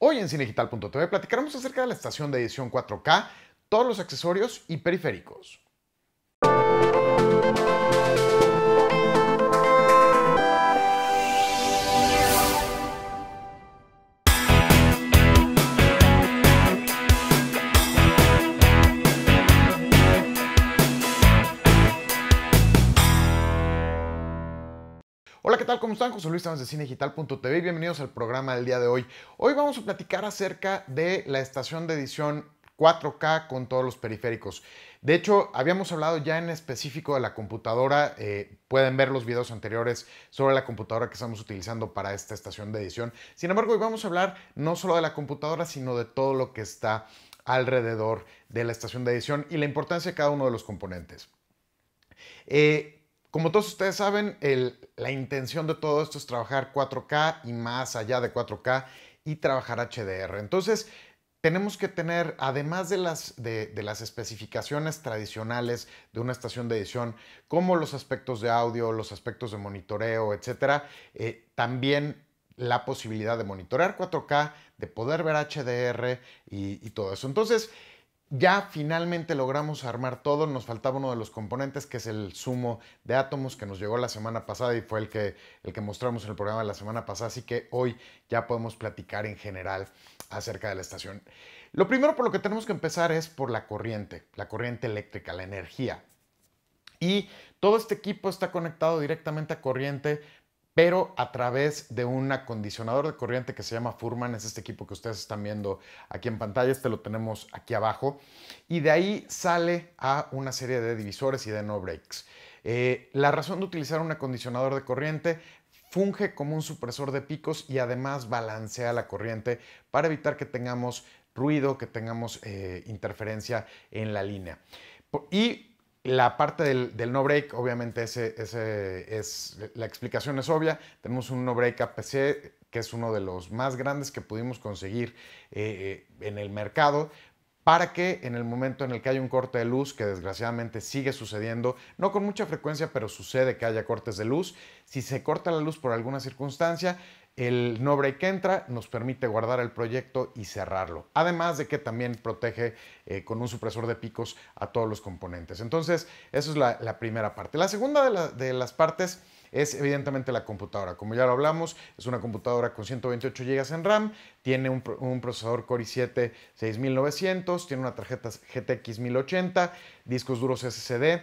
Hoy en cinegital.tv platicaremos acerca de la estación de edición 4K, todos los accesorios y periféricos. ¿qué tal? ¿Cómo están? José Luis Sánchez de cinedigital.tv y bienvenidos al programa del día de hoy. Hoy vamos a platicar acerca de la estación de edición 4K con todos los periféricos. De hecho, habíamos hablado ya en específico de la computadora. Eh, pueden ver los videos anteriores sobre la computadora que estamos utilizando para esta estación de edición. Sin embargo, hoy vamos a hablar no solo de la computadora, sino de todo lo que está alrededor de la estación de edición y la importancia de cada uno de los componentes. Eh, como todos ustedes saben, la intención de todo esto es trabajar 4K y más allá de 4K y trabajar HDR. Entonces, tenemos que tener, además de las, especificaciones tradicionales de una estación de edición, como los aspectos de audio, los aspectos de monitoreo, etcétera, eh, también la posibilidad de monitorear 4K, de poder ver HDR y, y todo eso. Entonces, ya finalmente logramos armar todo, nos faltaba uno de los componentes que es el sumo de átomos que nos llegó la semana pasada y fue el que, el que mostramos en el programa de la semana pasada, así que hoy ya podemos platicar en general acerca de la estación. Lo primero por lo que tenemos que empezar es por la corriente, la corriente eléctrica, la energía. Y todo este equipo está conectado directamente a corriente pero a través de un acondicionador de corriente que se llama Furman, es este equipo que ustedes están viendo aquí en pantalla, este lo tenemos aquí abajo, y de ahí sale a una serie de divisores y de no breaks. Eh, la razón de utilizar un acondicionador de corriente funge como un supresor de picos y además balancea la corriente para evitar que tengamos ruido, que tengamos eh, interferencia en la línea. Y la parte del, no break, obviamente, es, la explicación es obvia. Tenemos un no break APC, que es uno de los más grandes que pudimos conseguir eh, eh, en el mercado para que en el momento en el que hay un corte de luz, que desgraciadamente sigue sucediendo, no con mucha frecuencia, pero sucede que haya cortes de luz, si se corta la luz por alguna circunstancia, el no break entra nos permite guardar el proyecto y cerrarlo. Además de que también protege eh, con un supresor de picos a todos los componentes. Entonces, esa es la, primera parte. La segunda de, las partes es evidentemente la computadora. Como ya lo hablamos, es una computadora con 128 GB en RAM, tiene un, un, procesador Core i7 6900, tiene una tarjeta GTX 1080, discos duros SSD,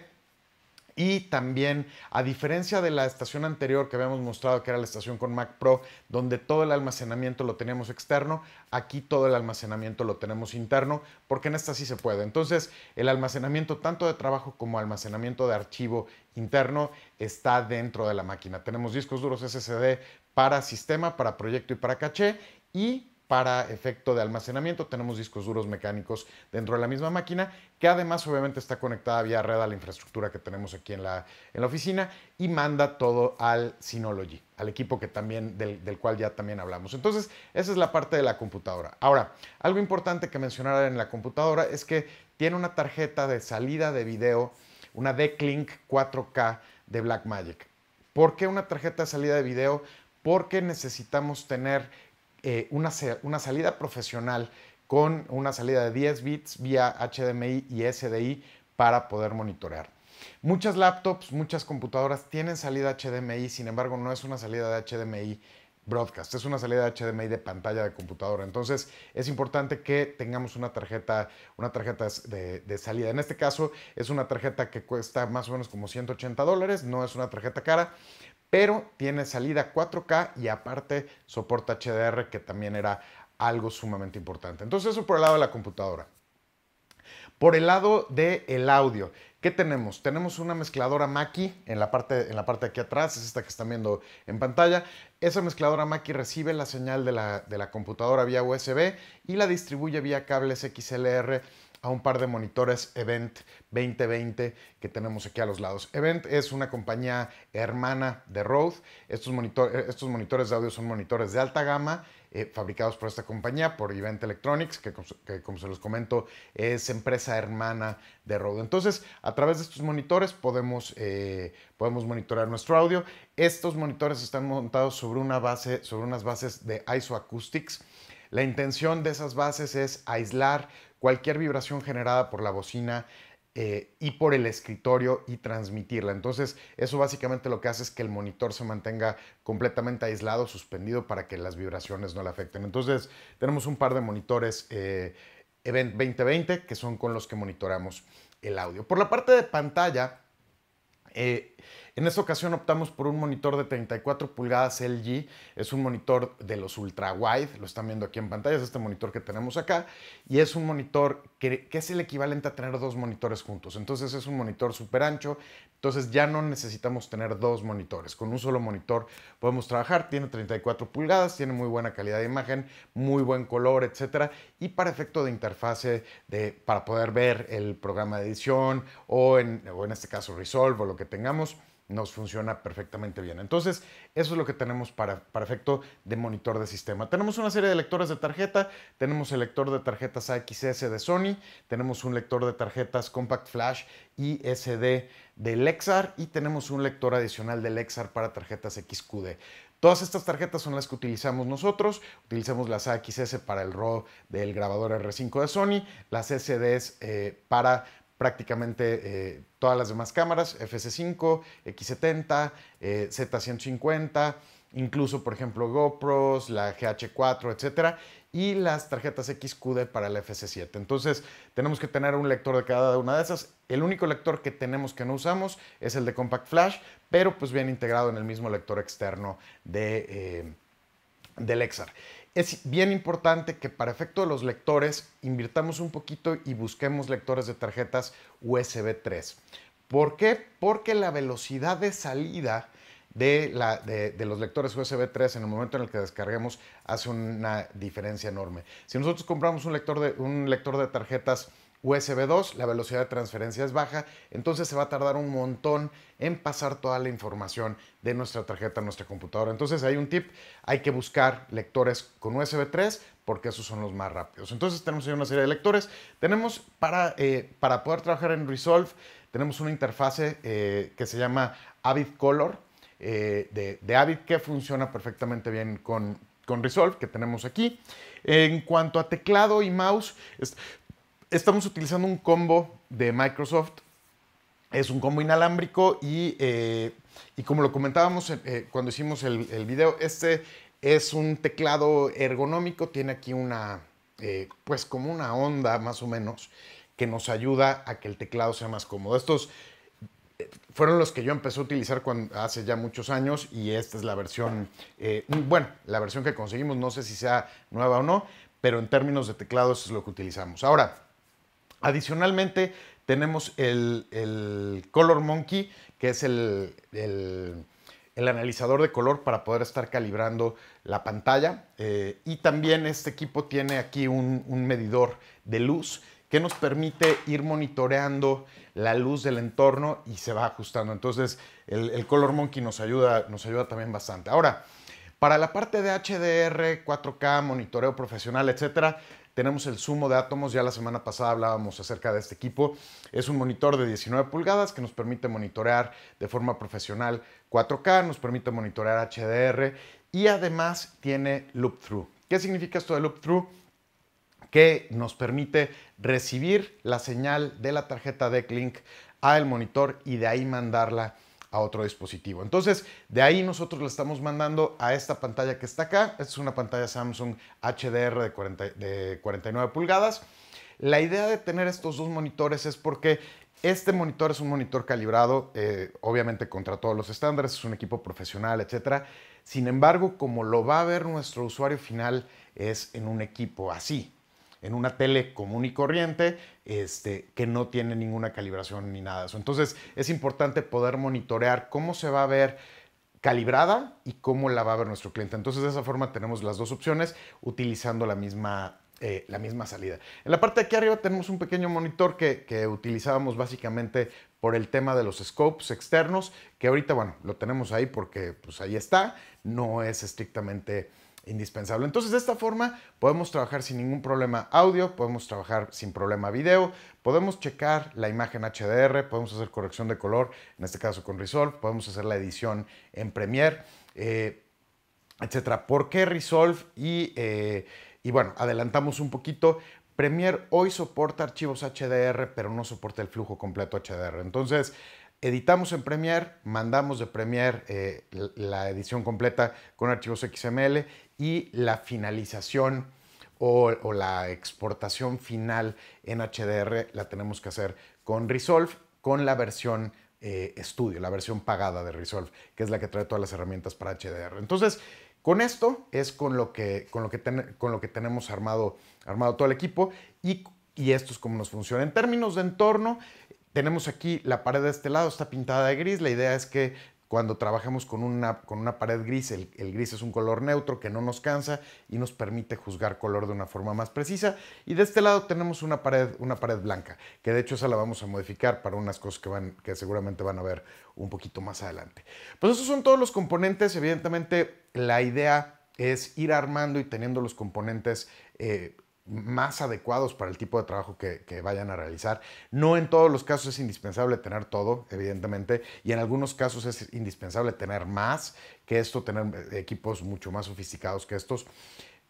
y también, a diferencia de la estación anterior que habíamos mostrado, que era la estación con Mac Pro, donde todo el almacenamiento lo teníamos externo, aquí todo el almacenamiento lo tenemos interno, porque en esta sí se puede. Entonces, el almacenamiento tanto de trabajo como almacenamiento de archivo interno está dentro de la máquina. Tenemos discos duros SSD para sistema, para proyecto y para caché. Y para efecto de almacenamiento. Tenemos discos duros mecánicos dentro de la misma máquina, que además obviamente está conectada vía red a la infraestructura que tenemos aquí en la, en la oficina y manda todo al Synology, al equipo que también, del, cual ya también hablamos. Entonces, esa es la parte de la computadora. Ahora, algo importante que mencionar en la computadora es que tiene una tarjeta de salida de video, una Declink 4K de Blackmagic. ¿Por qué una tarjeta de salida de video? Porque necesitamos tener eh, una, salida profesional con una salida de 10 bits vía HDMI y SDI para poder monitorear. Muchas laptops, muchas computadoras tienen salida HDMI, sin embargo no es una salida de HDMI broadcast, es una salida de HDMI de pantalla de computadora. Entonces es importante que tengamos una tarjeta, una tarjeta de, de, salida. En este caso es una tarjeta que cuesta más o menos como 180 dólares, no es una tarjeta cara, pero tiene salida 4K y aparte soporta HDR, que también era algo sumamente importante. Entonces eso por el lado de la computadora. Por el lado del el audio, ¿qué tenemos? Tenemos una mezcladora Mackie en la, parte, en la parte de aquí atrás, es esta que están viendo en pantalla. Esa mezcladora Mackie recibe la señal de la, de la computadora vía USB y la distribuye vía cables XLR a un par de monitores Event 2020 que tenemos aquí a los lados. Event es una compañía hermana de Rode. Estos, estos monitores de audio son monitores de alta gama eh, fabricados por esta compañía, por Event Electronics, que, como se los comento es empresa hermana de Rode. Entonces, a través de estos monitores podemos, eh, podemos monitorear nuestro audio. Estos monitores están montados sobre, una base, sobre unas bases de ISO Acoustics. La intención de esas bases es aislar cualquier vibración generada por la bocina eh, y por el escritorio y transmitirla. Entonces, eso básicamente lo que hace es que el monitor se mantenga completamente aislado, suspendido, para que las vibraciones no le afecten. Entonces, tenemos un par de monitores eh, Event 2020 que son con los que monitoramos el audio. Por la parte de pantalla, eh, en esta ocasión optamos por un monitor de 34 pulgadas LG, es un monitor de los ultra wide, lo están viendo aquí en pantalla, es este monitor que tenemos acá, y es un monitor que, es el equivalente a tener dos monitores juntos, entonces es un monitor súper ancho, entonces ya no necesitamos tener dos monitores, con un solo monitor podemos trabajar, tiene 34 pulgadas, tiene muy buena calidad de imagen, muy buen color, etcétera, y para efecto de interfase, para poder ver el programa de edición o en, o en este caso Resolve o lo que tengamos, nos funciona perfectamente bien. Entonces, eso es lo que tenemos para, para, efecto de monitor de sistema. Tenemos una serie de lectores de tarjeta, tenemos el lector de tarjetas AXS de Sony, tenemos un lector de tarjetas Compact Flash y SD de Lexar y tenemos un lector adicional de Lexar para tarjetas XQD. Todas estas tarjetas son las que utilizamos nosotros. Utilizamos las AXS para el RAW del grabador R5 de Sony, las SDs eh, para prácticamente eh, todas las demás cámaras, FC5, X70, Z150, incluso por ejemplo GoPros, la GH4, etcétera, y las tarjetas XQD para el FC7. Entonces, tenemos que tener un lector de cada una de esas. El único lector que tenemos que no usamos es el de Compact Flash, pero pues bien integrado en el mismo lector externo de, eh, del Lexar es bien importante que para efecto de los lectores invirtamos un poquito y busquemos lectores de tarjetas USB 3. ¿Por qué? Porque la velocidad de salida de, los lectores USB 3 en el momento en el que descarguemos hace una diferencia enorme. Si nosotros compramos un lector de, un lector de tarjetas USB 2, la velocidad de transferencia es baja, entonces se va a tardar un montón en pasar toda la información de nuestra tarjeta a nuestra computadora. Entonces hay un tip, hay que buscar lectores con USB 3 porque esos son los más rápidos. Entonces tenemos ahí una serie de lectores. Tenemos para, eh, para poder trabajar en Resolve, tenemos una interfase eh, que se llama Avid Color, eh, de, Avid que funciona perfectamente bien con, con Resolve, que tenemos aquí. En cuanto a teclado y mouse, estamos utilizando un combo de Microsoft. Es un combo inalámbrico y, eh, y como lo comentábamos eh, eh, cuando hicimos el, el, video, este es un teclado ergonómico, tiene aquí una, pues como una onda más o menos, que nos ayuda a que el teclado sea más cómodo. Estos fueron los que yo empecé a utilizar hace ya muchos años y esta es la versión, bueno, la versión que conseguimos, no sé si sea nueva o no, pero en términos de teclados es lo que utilizamos. Ahora, Adicionalmente, tenemos el, Color Monkey, que es el, el, analizador de color para poder estar calibrando la pantalla. Eh, y también este equipo tiene aquí un, un, medidor de luz que nos permite ir monitoreando la luz del entorno y se va ajustando. Entonces, el, Color Monkey nos ayuda, nos ayuda también bastante. Ahora, para la parte de HDR, 4K, monitoreo profesional, etcétera, tenemos el Sumo de átomos, ya la semana pasada hablábamos acerca de este equipo. Es un monitor de 19 pulgadas que nos permite monitorear de forma profesional 4K, nos permite monitorear HDR y además tiene loop through. ¿Qué significa esto de loop through? que nos permite recibir la señal de la tarjeta DECKLINK al monitor y de ahí mandarla a otro dispositivo. Entonces, de ahí nosotros le estamos mandando a esta pantalla que está acá. Esta es una pantalla Samsung HDR de, 49 pulgadas. La idea de tener estos dos monitores es porque este monitor es un monitor calibrado, eh, obviamente contra todos los estándares, es un equipo profesional, etcétera, Sin embargo, como lo va a ver nuestro usuario final, es en un equipo así, en una tele común y corriente este, que no tiene ninguna calibración ni nada de eso. Entonces es importante poder monitorear cómo se va a ver calibrada y cómo la va a ver nuestro cliente. Entonces de esa forma tenemos las dos opciones utilizando la misma eh, la misma salida. En la parte de aquí arriba tenemos un pequeño monitor que, utilizábamos básicamente por el tema de los scopes externos, que ahorita, bueno, lo tenemos ahí porque pues ahí está, no es estrictamente indispensable. Entonces, de esta forma podemos trabajar sin ningún problema audio, podemos trabajar sin problema video, podemos checar la imagen HDR, podemos hacer corrección de color, en este caso con Resolve, podemos hacer la edición en Premiere, etc. Eh, etcétera. ¿Por qué Resolve? Y, eh, y bueno, adelantamos un poquito. Premiere hoy soporta archivos HDR, pero no soporta el flujo completo HDR. Entonces, editamos en Premiere, mandamos de Premiere eh, la edición completa con archivos XML y la finalización o, la exportación final en HDR la tenemos que hacer con Resolve, con la versión eh, estudio, la versión pagada de Resolve, que es la que trae todas las herramientas para HDR. Entonces, con esto es con lo que, lo con lo que tenemos armado, armado todo el equipo y, y esto es como nos funciona. En términos de entorno, tenemos aquí la pared de este lado, está pintada de gris. La idea es que cuando trabajamos con una, con una pared gris, el, gris es un color neutro que no nos cansa y nos permite juzgar color de una forma más precisa. Y de este lado tenemos una pared, una pared blanca, que de hecho esa la vamos a modificar para unas cosas que, van, que seguramente van a ver un poquito más adelante. Pues esos son todos los componentes. Evidentemente la idea es ir armando y teniendo los componentes eh, más adecuados para el tipo de trabajo que, vayan a realizar. No en todos los casos es indispensable tener todo, evidentemente, y en algunos casos es indispensable tener más que esto, tener eh, equipos mucho más sofisticados que estos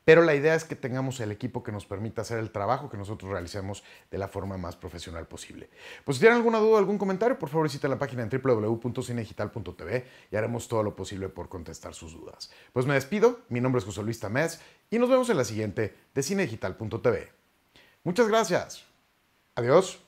pero la idea es que tengamos el equipo que nos permita hacer el trabajo que nosotros realicemos de la forma más profesional posible. Pues si tienen alguna duda o algún comentario, por favor visiten la página en www.cinedigital.tv y haremos todo lo posible por contestar sus dudas. Pues me despido, mi nombre es José Luis Tamés y nos vemos en la siguiente de CineGital.tv. Muchas gracias. Adiós.